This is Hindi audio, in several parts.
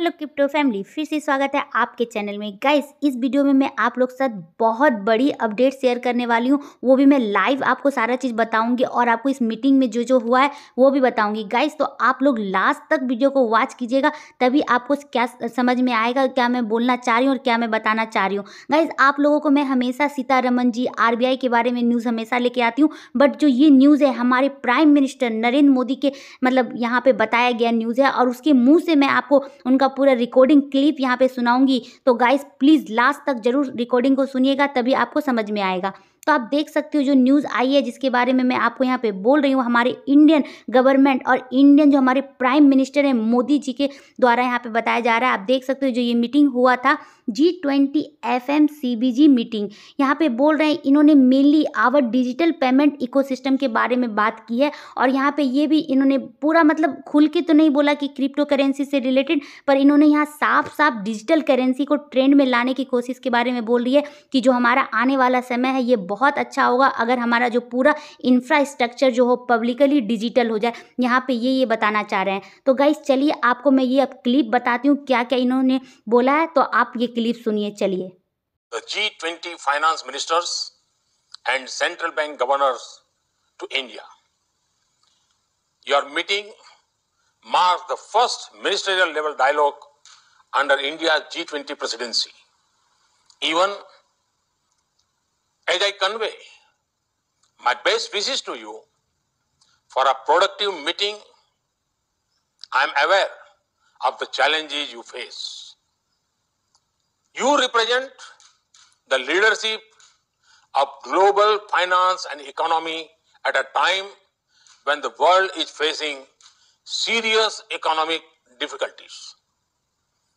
हेलो क्रिप्टो फैमिली फिर से स्वागत है आपके चैनल में गाइस इस वीडियो में मैं आप लोग साथ बहुत बड़ी अपडेट शेयर करने वाली हूँ वो भी मैं लाइव आपको सारा चीज़ बताऊंगी और आपको इस मीटिंग में जो जो हुआ है वो भी बताऊंगी गाइस तो आप लोग लास्ट तक वीडियो को वॉच कीजिएगा तभी आपको क्या समझ में आएगा क्या मैं बोलना चाह रही हूँ और क्या मैं बताना चाह रही हूँ गाइज आप लोगों को मैं हमेशा सीतारमन जी आर के बारे में न्यूज़ हमेशा लेके आती हूँ बट जो ये न्यूज़ है हमारे प्राइम मिनिस्टर नरेंद्र मोदी के मतलब यहाँ पर बताया गया न्यूज़ है और उसके मुँह से मैं आपको उनका पूरा रिकॉर्डिंग क्लिप यहाँ पे सुनाऊंगी तो गाइस प्लीज़ लास्ट तक जरूर रिकॉर्डिंग को सुनिएगा तभी आपको समझ में आएगा तो आप देख सकते हो जो न्यूज़ आई है जिसके बारे में मैं आपको यहाँ पे बोल रही हूँ हमारे इंडियन गवर्नमेंट और इंडियन जो हमारे प्राइम मिनिस्टर हैं मोदी जी के द्वारा यहाँ पे बताया जा रहा है आप देख सकते हो जो ये मीटिंग हुआ था G twenty F M C B G meeting यहाँ पर बोल रहे हैं इन्होंने mainly our digital payment eco के बारे में बात की है और यहाँ पर ये भी इन्होंने पूरा मतलब खुल के तो नहीं बोला कि क्रिप्टो करेंसी से रिलेटेड पर इन्होंने यहाँ साफ साफ डिजिटल करेंसी को ट्रेंड में लाने की कोशिश के बारे में बोल रही है कि जो हमारा आने वाला समय है ये बहुत अच्छा होगा अगर हमारा जो पूरा इंफ्रास्ट्रक्चर जो हो पब्लिकली डिजिटल हो जाए यहाँ पे ये ये बताना चाह रहे हैं तो गाइस चलिए आपको मैं ये अब क्लिप बताती हूँ क्या क्या इन्होंने बोला है तो आप ये क्लिप सुनिए चलिए G twenty finance ministers and central bank governors to India your meeting mark the first ministerial level dialogue under India G twenty presidency even As I convey my best wishes to you for a productive meeting, I am aware of the challenges you face. You represent the leadership of global finance and economy at a time when the world is facing serious economic difficulties.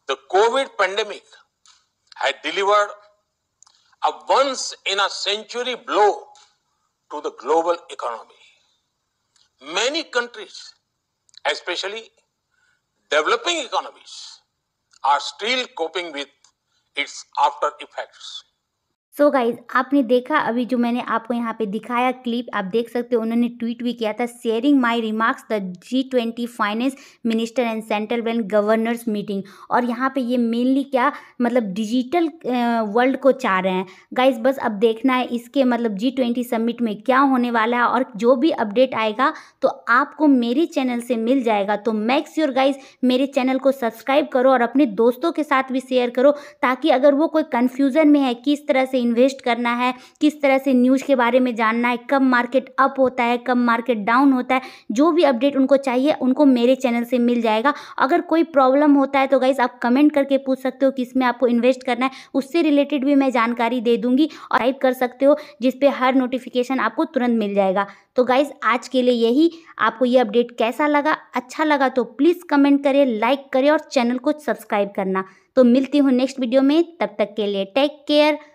The COVID pandemic had delivered a once in a century blow to the global economy. Many countries, especially developing economies, are still coping with its after effects. So so guys आपने देखा अभी जो मैंने आपको यहाँ पे दिखाया क्लिप आप देख सकते हो उन्होंने ट्वीट भी किया था sharing my remarks the G twenty finance minister and central bank governors meeting और यहाँ पे ये मेनली क्या मतलब डिजिटल वर्ल्ड को चाह रहे हैं गाइज बस अब देखना है इसके मतलब जी ट्वेंटी समिट में क्या होने वाला है और जो भी अपडेट आएगा तो आपको मेरे चैनल से मिल जाएगा तो मैक्स योर गाइज मेरे चैनल को सब्सक्राइब करो और अपने दोस्तों के साथ भी शेयर करो ताकि अगर वो कोई कन्फ्यूज़न में है किस तरह से इन्वेस्ट करना है किस तरह से न्यूज़ के बारे में जानना है कब मार्केट अप होता है कब मार्केट डाउन होता है जो भी अपडेट उनको चाहिए उनको मेरे चैनल से मिल जाएगा अगर कोई प्रॉब्लम होता है तो गाइज़ आप कमेंट करके पूछ सकते हो किस में आपको इन्वेस्ट करना है उससे रिलेटेड भी मैं जानकारी दे दूंगी और टाइप कर सकते हो जिस हर नोटिफिकेशन आपको तुरंत मिल जाएगा तो गाइज़ आज के लिए यही आपको ये अपडेट कैसा लगा अच्छा लगा तो प्लीज़ कमेंट करें लाइक करें और चैनल को सब्सक्राइब करना तो मिलती हूँ नेक्स्ट वीडियो में तब तक के लिए टेक केयर